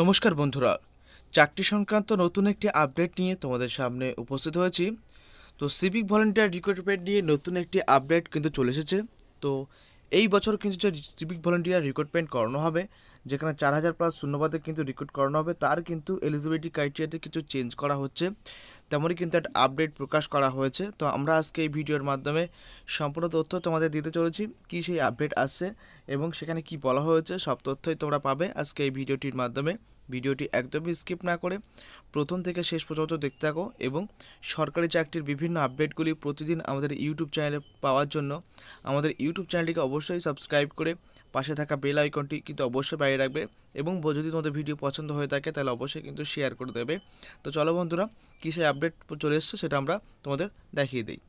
নমস্কার বন্ধুরা চাকরি সংক্রান্ত নতুন একটি আপডেট নিয়ে তোমাদের সামনে উপস্থিত হয়েছি তো সিভিক ভলেন্টিয়ার রিক্রুটমেন্ট নিয়ে নতুন একটি আপডেট কিন্তু চলে এসেছে তো এই বছর কিন্তু যে সিভিক ভলেন্টিয়ার রিক্রুটমেন্ট করানো হবে যেখানে চার হাজার প্লাস শূন্যবাদে কিন্তু রিক্রুট করানো হবে তার কিন্তু এলিজিবিলিটি ক্রাইটেরিয়াতে কিছু চেঞ্জ করা হচ্ছে তেমনই কিন্তু একটা আপডেট প্রকাশ করা হয়েছে তো আমরা আজকে এই ভিডিওর মাধ্যমে সম্পূর্ণ তথ্য তোমাদের দিতে চলেছি কি সেই আপডেট আসছে এবং সেখানে কি বলা হয়েছে সব তথ্যই তোমরা পাবে আজকে এই ভিডিওটির মাধ্যমে ভিডিওটি একদমই স্কিপ না করে প্রথম থেকে শেষ পর্যন্ত দেখতে থাকো এবং সরকারি চাকরির বিভিন্ন আপডেটগুলি প্রতিদিন আমাদের ইউটিউব চ্যানেলে পাওয়ার জন্য আমাদের ইউটিউব চ্যানেলটিকে অবশ্যই সাবস্ক্রাইব করে পাশে থাকা বেল আইকনটি কিন্তু অবশ্যই বাইরে রাখবে এবং যদি তোমাদের ভিডিও পছন্দ হয়ে থাকে তাহলে অবশ্যই কিন্তু শেয়ার করে দেবে তো চলো বন্ধুরা কী সেই আপডেট চলে এসছে সেটা আমরা তোমাদের দেখিয়ে দিই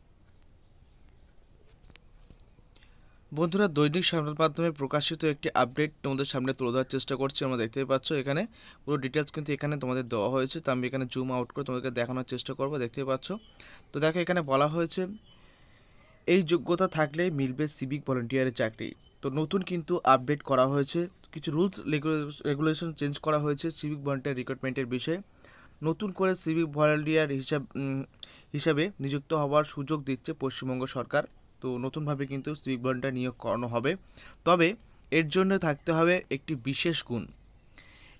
বন্ধুরা দৈনিক সংবাদ মাধ্যমে প্রকাশিত একটি আপডেট তোমাদের সামনে তুলে ধরার চেষ্টা করছি আমরা দেখতে পাচ্ছ এখানে পুরো ডিটেলস কিন্তু এখানে তোমাদের দেওয়া হয়েছে তো আমি এখানে জুম আউট করে তোমাদেরকে দেখানোর চেষ্টা করবো দেখতে পাচ্ছ তো দেখো এখানে বলা হয়েছে এই যোগ্যতা থাকলে মিলবে সিভিক ভলেন্টিয়ারের চাকরি তো নতুন কিন্তু আপডেট করা হয়েছে কিছু রুলস রেগুলেশন চেঞ্জ করা হয়েছে সিভিক ভলেন্টিয়ার রিক্রুটমেন্টের বিষয়ে নতুন করে সিভিক ভলেন্টিয়ার হিসাব হিসাবে নিযুক্ত হওয়ার সুযোগ দিচ্ছে পশ্চিমবঙ্গ সরকার তো নতুনভাবে কিন্তু সিভিক ভলেন্টিয়ার নিয়োগ করানো হবে তবে এর জন্য থাকতে হবে একটি বিশেষ গুণ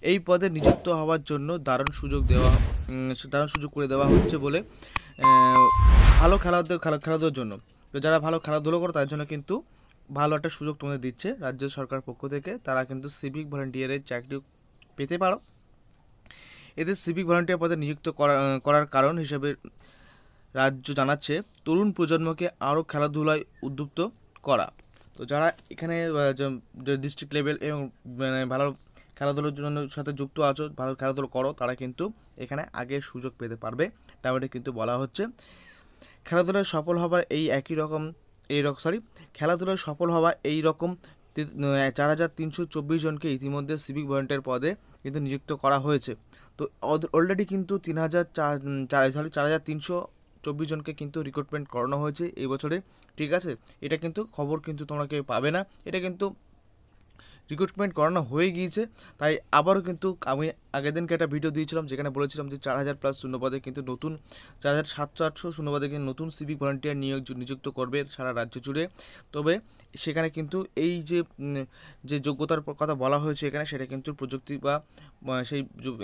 এই পদে নিযুক্ত হওয়ার জন্য দারুণ সুযোগ দেওয়া দারুণ সুযোগ করে দেওয়া হচ্ছে বলে ভালো খেলাধুলো খেলা খেলাধুলোর জন্য তো যারা ভালো খেলাধুলো করো তার জন্য কিন্তু ভালো একটা সুযোগ তোমাদের দিচ্ছে রাজ্য সরকার পক্ষ থেকে তারা কিন্তু সিভিক ভলেন্টিয়ারের চাকরি পেতে পারো এদের সিভিক ভলান্টিয়ার পদে নিযুক্ত করার কারণ হিসেবে রাজ্য জানাচ্ছে তরুণ প্রজন্মকে আরও খেলাধুলায় উদ্যুক্ত করা তো যারা এখানে ডিস্ট্রিক্ট লেভেল এবং মানে ভালো খেলাধুলোর জন্য সাথে যুক্ত আছো ভালো খেলাধুলো করো তারা কিন্তু এখানে আগে সুযোগ পেতে পারবে তেমনটা কিন্তু বলা হচ্ছে খেলাধুলায় সফল হবার এই একই রকম এই রকম সরি খেলাধুলায় সফল হওয়া এই রকম চার হাজার তিনশো চব্বিশ জনকে ইতিমধ্যে সিভিক ভলেন্টিয়ার পদে কিন্তু নিযুক্ত করা হয়েছে তো অলরেডি কিন্তু তিন হাজার চার চার সরি চার হাজার তিনশো চব্বিশ জনকে কিন্তু রিক্রুটমেন্ট করানো হয়েছে এই বছরে ঠিক আছে এটা কিন্তু খবর কিন্তু তোমরা কেউ পাবে না এটা কিন্তু রিক্রুটমেন্ট করানো হয়ে গিয়েছে তাই আবারও কিন্তু আমি আগের দিনকে একটা ভিডিও দিয়েছিলাম যেখানে বলেছিলাম যে চার হাজার প্লাস শূন্যপদে কিন্তু নতুন চার হাজার সাতশো আটশো শূন্যপদে কিন্তু নতুন সিভিক ভলান্টিয়ার নিয়োগ নিযুক্ত করবে সারা রাজ্য জুড়ে তবে সেখানে কিন্তু এই যে যে যোগ্যতার কথা বলা হয়েছে এখানে সেটা কিন্তু প্রযুক্তি বা সেই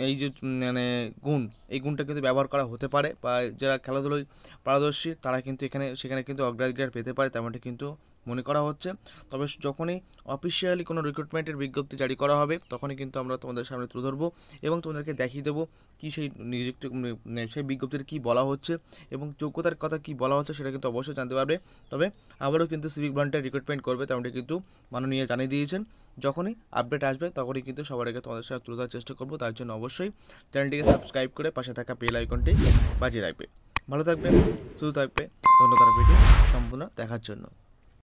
এই যে মানে গুণ এই গুণটা কিন্তু ব্যবহার করা হতে পারে বা যারা খেলাধুলোয় পারদর্শী তারা কিন্তু এখানে সেখানে কিন্তু অগ্রাধিকার পেতে পারে তেমনটি কিন্তু মনে করা হচ্ছে তবে যখনই অফিসিয়ালি কোনো রিক্রুটমেন্টের বিজ্ঞপ্তি জারি করা হবে তখনই কিন্তু আমরা তোমাদের সামনে তুলে ধরবো এবং তোমাদেরকে দেখিয়ে দেবো কি সেই নিযুক্তি মানে সেই বিজ্ঞপ্তির কি বলা হচ্ছে এবং যোগ্যতার কথা কি বলা হচ্ছে সেটা কিন্তু অবশ্যই জানতে পারবে তবে আবারও কিন্তু সিভিক ব্রান্ডের রিক্রুটমেন্ট করবে তেমনটি কিন্তু মাননীয় জানিয়ে দিয়েছেন যখনই আপডেট আসবে তখনই কিন্তু সবার আগে তোমাদের সাথে তুলে ধরার চেষ্টা করবো তার জন্য অবশ্যই চ্যানেলটিকে সাবস্ক্রাইব করে পাশে থাকা পেল আইকনটি বাজিয়ে রাখবে ভালো থাকবে শুধু থাকবে ধন্যবাদ ভিডিও সম্পূর্ণ দেখার জন্য